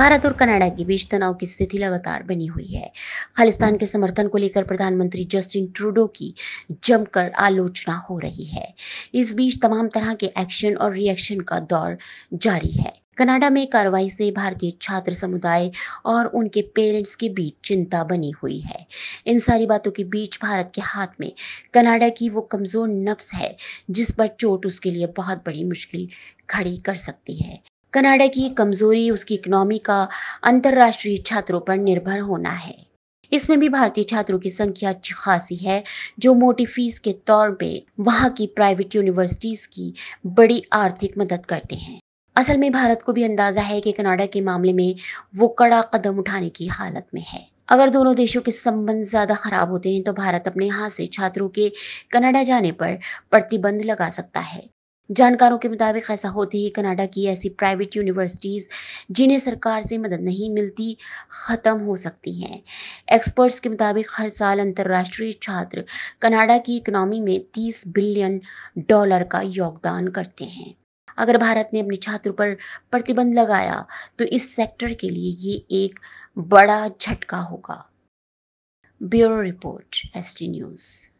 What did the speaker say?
भारत और कनाडा के बीच तनाव की स्थिति लगातार बनी हुई है खालिस्तान के समर्थन को लेकर प्रधानमंत्री जस्टिन ट्रूडो की जमकर आलोचना हो रही है इस बीच तमाम तरह के एक्शन और रिएक्शन का दौर जारी है कनाडा में कार्रवाई से भारतीय छात्र समुदाय और उनके पेरेंट्स के बीच चिंता बनी हुई है इन सारी बातों के बीच भारत के हाथ में कनाडा की वो कमज़ोर नफ्स है जिस पर चोट उसके लिए बहुत बड़ी मुश्किल खड़ी कर सकती है कनाडा की कमजोरी उसकी इकोनॉमी का अंतर्राष्ट्रीय छात्रों पर निर्भर होना है इसमें भी भारतीय छात्रों की संख्या अच्छी खासी है जो मोटी फीस के तौर पे वहाँ की प्राइवेट यूनिवर्सिटीज़ की बड़ी आर्थिक मदद करते हैं असल में भारत को भी अंदाज़ा है कि कनाडा के मामले में वो कड़ा कदम उठाने की हालत में है अगर दोनों देशों के संबंध ज़्यादा ख़राब होते हैं तो भारत अपने हाथ से छात्रों के कनाडा जाने पर प्रतिबंध लगा सकता है जानकारों के मुताबिक ऐसा होते ही कनाडा की ऐसी प्राइवेट यूनिवर्सिटीज़ जिन्हें सरकार से मदद नहीं मिलती ख़त्म हो सकती हैं एक्सपर्ट्स के मुताबिक हर साल अंतर्राष्ट्रीय छात्र कनाडा की इकनॉमी में 30 बिलियन डॉलर का योगदान करते हैं अगर भारत ने अपने छात्रों पर प्रतिबंध लगाया तो इस सेक्टर के लिए ये एक बड़ा झटका होगा bureau report S T news